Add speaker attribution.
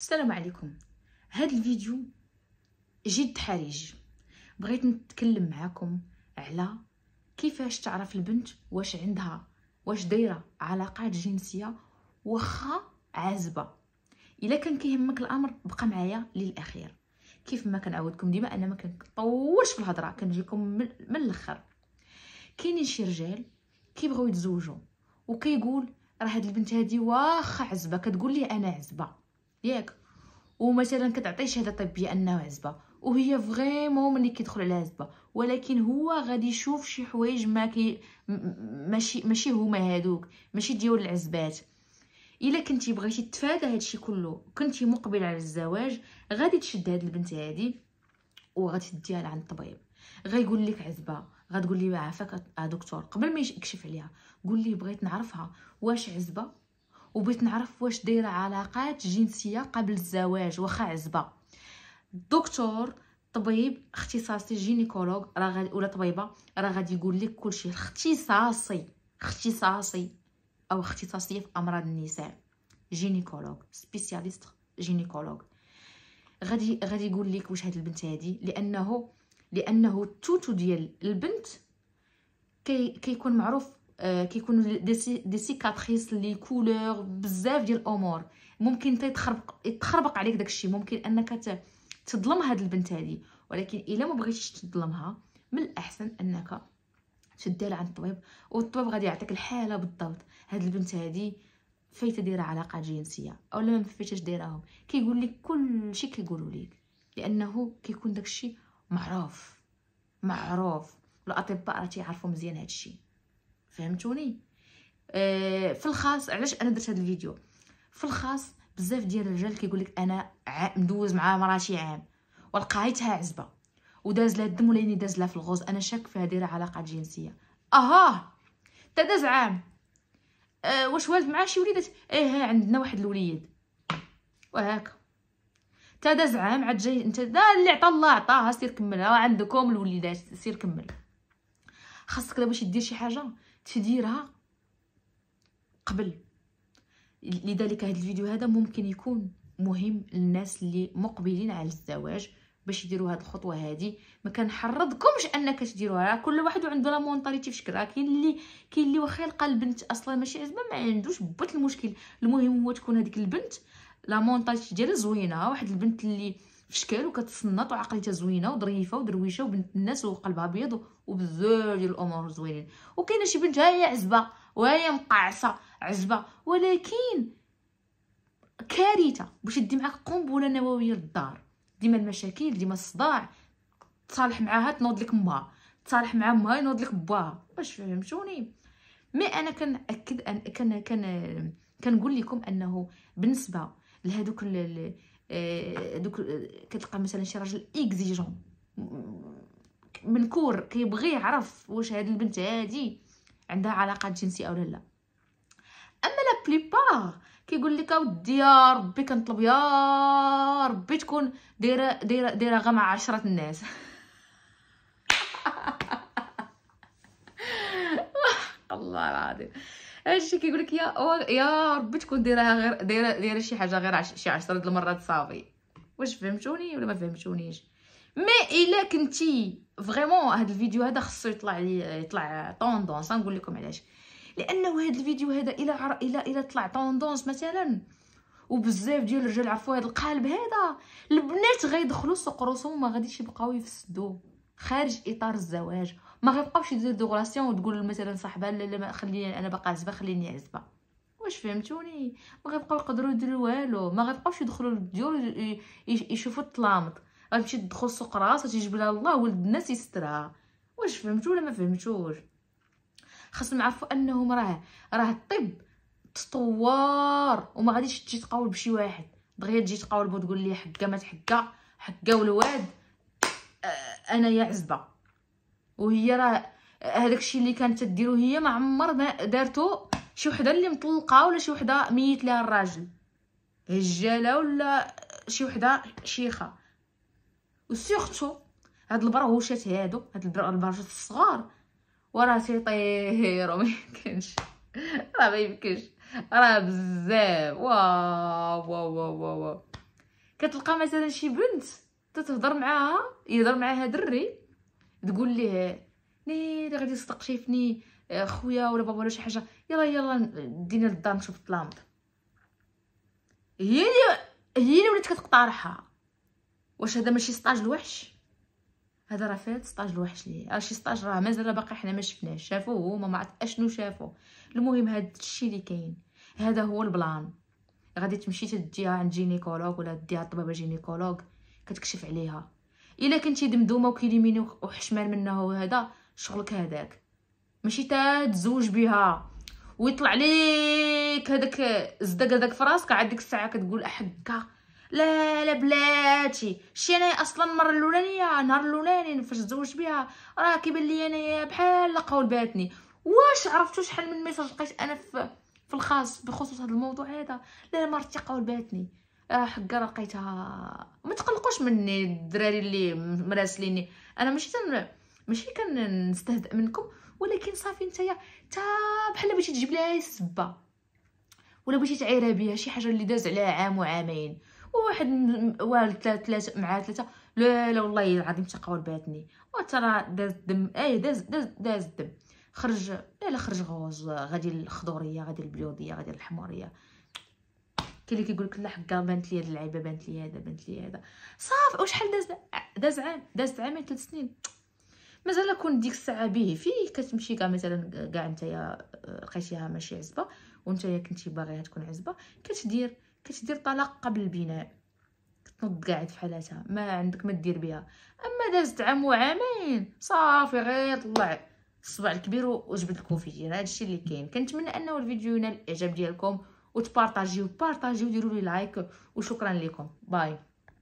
Speaker 1: السلام عليكم هذا الفيديو جد حرج بغيت نتكلم معكم على كيفاش تعرف البنت واش عندها واش دايره علاقات جنسيه واخا عازبه الا كان كيهمك الامر بقى معايا للاخير كيف ما كنعودكم ديما انا ما كنطولش في الهضره كنجيكم من, الاخر كاينين شي رجال كيبغيو يتزوجوا وكيقول راه هاد البنت هادي واخا عزبه كتقول لي انا عزبه ياك ومثلا كتعطي شهاده طبيه انه عزبه وهي فريمون ملي كيدخل على عزبه ولكن هو غادي يشوف شي حوايج ما كي ماشي ماشي هما هادوك ماشي ديال العزبات الا كنتي بغيتي تفادى هادشي كله كنتي مقبله على الزواج غادي تشد هاد البنت هادي وغادي تديها لعند الطبيب غيقول لك عزبه غتقول لي عافاك دكتور قبل ما يكشف عليها قول لي بغيت نعرفها واش عزبه وبغيت نعرف واش دايره علاقات جنسيه قبل الزواج واخا عزبه الدكتور طبيب اختصاصي جينيكولوج راه ولا طبيبه راه غادي يقول لك كلشي اختصاصي اختصاصي او اختصاصيه في امراض النساء جينيكولوج سبيسياليست جينيكولوج غادي غادي يقول لك واش هاد البنت هادي لانه لانه التوتو ديال البنت كي كيكون معروف كيكونوا دي سيكاتريس لي كولور بزاف ديال الامور ممكن حتى يتخربق عليك عليك داكشي ممكن انك تظلم هاد البنت هادي ولكن الا ما بغيتيش تظلمها من الاحسن انك تديها عند الطبيب والطبيب غادي يعطيك الحاله بالضبط هاد البنت هادي فايته دايره علاقه جنسيه اولا ما فايتاش دايراهم كيقول لك كلشي كيقولوا لك لانه كيكون داكشي معروف معروف الاطباء راه تيعرفوا مزيان هادشي فهمتوني آه في الخاص علاش انا درت هذا الفيديو في الخاص بزاف ديال الرجال كيقول لك انا مدوز مع مراتي عام ولقيتها عزبه وداز لها الدم ولاني داز لها في الغوز انا شاك في هذه العلاقه جنسيه اها تداز عام أه واش ولد مع شي وليدات ايه عندنا واحد الوليد وهاكا تداز عام عاد جاي انت دا اللي عطى الله عطاها سير كملها عندكم الوليدات سير كمل خاصك دابا باش دير شي حاجه تديرها قبل لذلك هذا الفيديو هذا ممكن يكون مهم للناس اللي مقبلين على الزواج باش يديروا هذه الخطوه هذه ما كنحرضكمش انك تديروها كل واحد عنده لا مونطاليتي في شكل كاين اللي كاين اللي واخا يلقى البنت اصلا ماشي عزبه ما عندوش بوت المشكل المهم هو تكون هذيك البنت لا مونطاليتي ديالها زوينه واحد البنت اللي في شكال وعقليتها زوينه وظريفه ودرويشه وبنت الناس وقلبها ابيض وبزاف ديال الامور زوينين وكاينه شي بنت ها هي عزبه وهي مقعصه عزبه ولكن كارثه باش دي معاك قنبله نوويه للدار ديما المشاكل ديما الصداع تصالح معاها تنوض لك مها تصالح مع مها ينوض لك باها واش فهمتوني مي انا كنأكد ان كان كن كنقول لكم انه بالنسبه لهذوك آه، دوك آه، كتلقى مثلا شي راجل اكزيجون منكور كيبغي يعرف واش هاد البنت هادي عندها علاقات جنسيه اولا لا اما لا بليبار كيقول لك اودي يا ربي كنطلب يا ربي تكون دايره دايره دايره غمع مع عشرة الناس الله العظيم هادشي كيقول لك يا يا ربي تكون دايرها غير دايره دايره شي حاجه غير عش... شي 10 د المرات صافي واش فهمتوني ولا ما فهمتونيش مي الا كنتي فريمون هاد الفيديو هذا خصو يطلع لي يطلع طوندونس نقول لكم علاش لانه هاد الفيديو هذا الا عر... الا الا طلع طوندونس مثلا وبزاف ديال الرجال عرفوا هاد القالب هذا البنات غيدخلوا سوق راسهم ما غاديش يبقاو يفسدوا خارج اطار الزواج ما غيبقاوش يدير دو غلاسيون وتقول مثلا صاحبها لا لا خليني انا باقا عزبه خليني عزبه واش فهمتوني ما غيبقاو يقدروا يديروا والو ما غيبقاوش يدخلوا للديور يشوفوا الطلامط غتمشي تدخل سوق راسها تجيب لها الله ولد الناس يسترها واش فهمتوا ولا ما فهمتوش خاصهم يعرفوا انهم راه راه الطب تطور وما غاديش تجي تقاول بشي واحد دغيا تجي تقاول وتقول لي حقه ما تحقه حقه والواد آه، انا يا عزبه وهي راه هذاك الشيء اللي كانت تديرو هي ما عمر دارتو شي وحده اللي مطلقه ولا شي وحده ميت لها الراجل هجاله ولا شي وحده شيخه وسورتو هاد البرهوشات هادو هاد البرهوشات الصغار وراه تيطيرو ما يمكنش راه ما يمكنش راه بزاف واو واو واو واو كتلقى مثلا شي بنت تتهضر معاها يهضر معاها دري تقول ليه نير غادي يصدق فني آه، خويا ولا بابا ولا شي حاجه يلا يلا دينا للدار نشوف الظلام هي اللي هي اللي ولات كتقطعها واش هذا ماشي سطاج الوحش هذا راه فات سطاج الوحش ليه راه شي سطاج راه مازال باقي حنا ما شفناش شافوه هما ما عرفت اشنو شافو المهم هذا الشيء اللي كاين هذا هو البلان غادي تمشي تديها عند جينيكولوج ولا ديها الطبيبه جينيكولوج كتكشف عليها الا كنتي دمدومه وكيليميني وحشمان منها وهذا شغلك هذاك ماشي تا تزوج بها ويطلع ليك هذاك الزدق هذاك في راسك عاد ديك الساعه كتقول احكا لا لا بلاتي شي انا اصلا المره الاولانيه نهار الاولاني فاش تزوجت بها راه كيبان لي انايا بحال قول باتني واش عرفتو شحال من ميساج لقيت انا في في الخاص بخصوص هذا الموضوع هذا لا مرتي رتي قول باتني آه، راه لقيتها ما تقلقوش مني الدراري اللي مراسليني انا ماشي تن... ماشي كنستهزئ منكم ولكن صافي نتايا تا بحال بغيتي تجيب لها سبه ولا بغيتي تعيرها بها شي حاجه اللي داز عليها عام وعامين وواحد والد ثلاثه مع ثلاثه لا لا والله العظيم تقاول باتني وترى داز الدم ايه داز داز داز الدم خرج لا لا خرج غوز غادي الخضوريه غادي البيوضيه غادي الحموريه كاين اللي كيقول لك لا حكا بانت لي هاد اللعيبه بانت لي هذا بانت لي هذا صافي وشحال داز داز عام داز عامين ثلاث سنين مازال كون ديك الساعه به فيه كتمشي كاع مثلا كاع نتايا آه، لقيتيها ماشي عزبه وانتيا كنتي باغيها تكون عزبه كتدير كتدير طلاق قبل البناء كتنض قاعد في حالاتها ما عندك ما دير بها اما دازت عام وعامين صافي غير طلع الصبع الكبير وجبد الكوفي هذا الشيء اللي كاين كنتمنى انه الفيديو ينال الاعجاب ديالكم وتبارطاجيو بارطاجيو ديروا لي لايك وشكرا لكم باي